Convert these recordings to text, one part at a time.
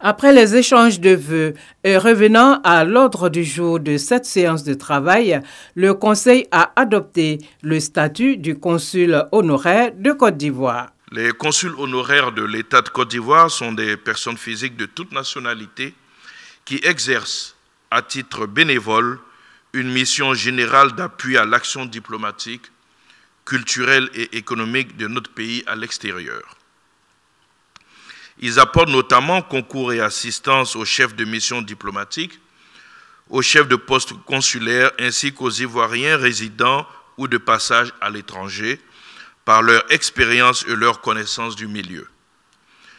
Après les échanges de vœux et revenant à l'ordre du jour de cette séance de travail, le Conseil a adopté le statut du consul honoraire de Côte d'Ivoire. Les consuls honoraires de l'État de Côte d'Ivoire sont des personnes physiques de toute nationalité qui exercent à titre bénévole une mission générale d'appui à l'action diplomatique, culturelle et économique de notre pays à l'extérieur. Ils apportent notamment concours et assistance aux chefs de mission diplomatique, aux chefs de poste consulaire ainsi qu'aux Ivoiriens résidents ou de passage à l'étranger par leur expérience et leur connaissance du milieu.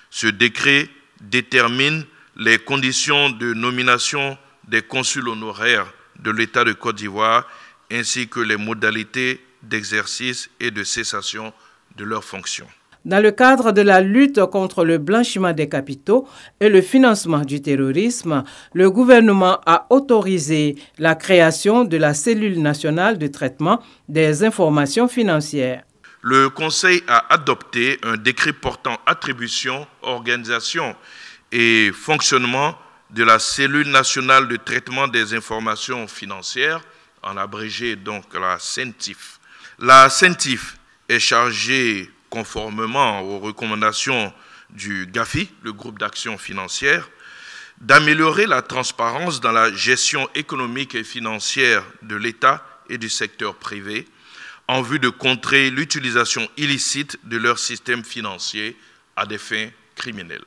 Ce décret détermine les conditions de nomination des consuls honoraires de l'État de Côte d'Ivoire ainsi que les modalités d'exercice et de cessation de leurs fonctions. Dans le cadre de la lutte contre le blanchiment des capitaux et le financement du terrorisme, le gouvernement a autorisé la création de la cellule nationale de traitement des informations financières. Le Conseil a adopté un décret portant attribution, organisation et fonctionnement de la cellule nationale de traitement des informations financières, en abrégé donc la CENTIF. La CENTIF est chargée conformément aux recommandations du GAFI, le groupe d'action financière, d'améliorer la transparence dans la gestion économique et financière de l'État et du secteur privé en vue de contrer l'utilisation illicite de leur système financier à des fins criminelles.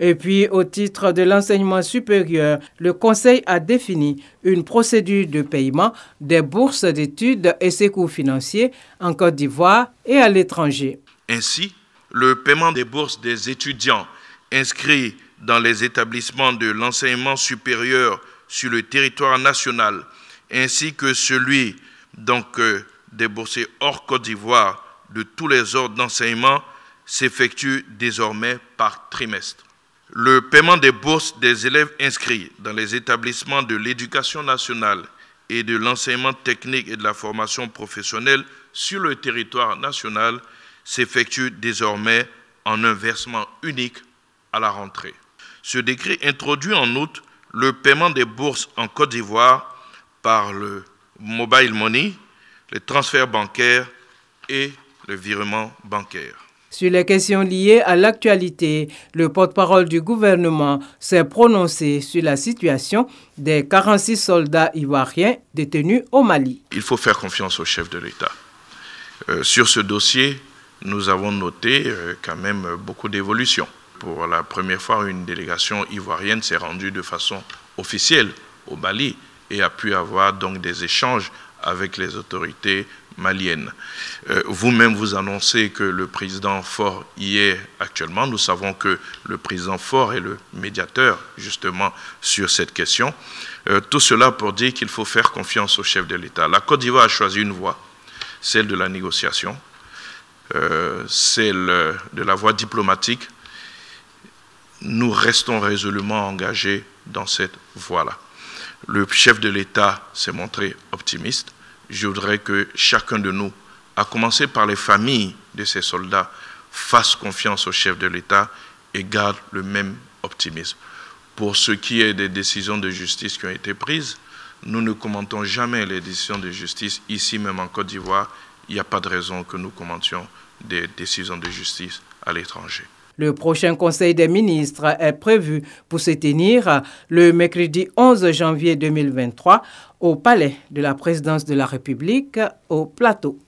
Et puis, au titre de l'enseignement supérieur, le Conseil a défini une procédure de paiement des bourses d'études et ses coûts financiers en Côte d'Ivoire et à l'étranger. Ainsi, le paiement des bourses des étudiants inscrits dans les établissements de l'enseignement supérieur sur le territoire national, ainsi que celui donc, euh, des boursiers hors Côte d'Ivoire de tous les ordres d'enseignement, s'effectue désormais par trimestre. Le paiement des bourses des élèves inscrits dans les établissements de l'éducation nationale et de l'enseignement technique et de la formation professionnelle sur le territoire national s'effectue désormais en un versement unique à la rentrée. Ce décret introduit en août le paiement des bourses en Côte d'Ivoire par le mobile money, les transferts bancaires et le virement bancaire. Sur les questions liées à l'actualité, le porte-parole du gouvernement s'est prononcé sur la situation des 46 soldats ivoiriens détenus au Mali. Il faut faire confiance au chef de l'État. Euh, sur ce dossier, nous avons noté euh, quand même beaucoup d'évolutions. Pour la première fois, une délégation ivoirienne s'est rendue de façon officielle au Mali et a pu avoir donc des échanges avec les autorités maliennes. Euh, vous-même, vous annoncez que le président Fort y est actuellement. Nous savons que le président Fort est le médiateur justement sur cette question. Euh, tout cela pour dire qu'il faut faire confiance au chef de l'État. La Côte d'Ivoire a choisi une voie, celle de la négociation, euh, celle de la voie diplomatique, nous restons résolument engagés dans cette voie-là. Le chef de l'État s'est montré optimiste. Je voudrais que chacun de nous, à commencer par les familles de ces soldats, fasse confiance au chef de l'État et garde le même optimisme. Pour ce qui est des décisions de justice qui ont été prises, nous ne commentons jamais les décisions de justice ici même en Côte d'Ivoire il n'y a pas de raison que nous commentions des décisions de justice à l'étranger. Le prochain Conseil des ministres est prévu pour se tenir le mercredi 11 janvier 2023 au Palais de la Présidence de la République au Plateau.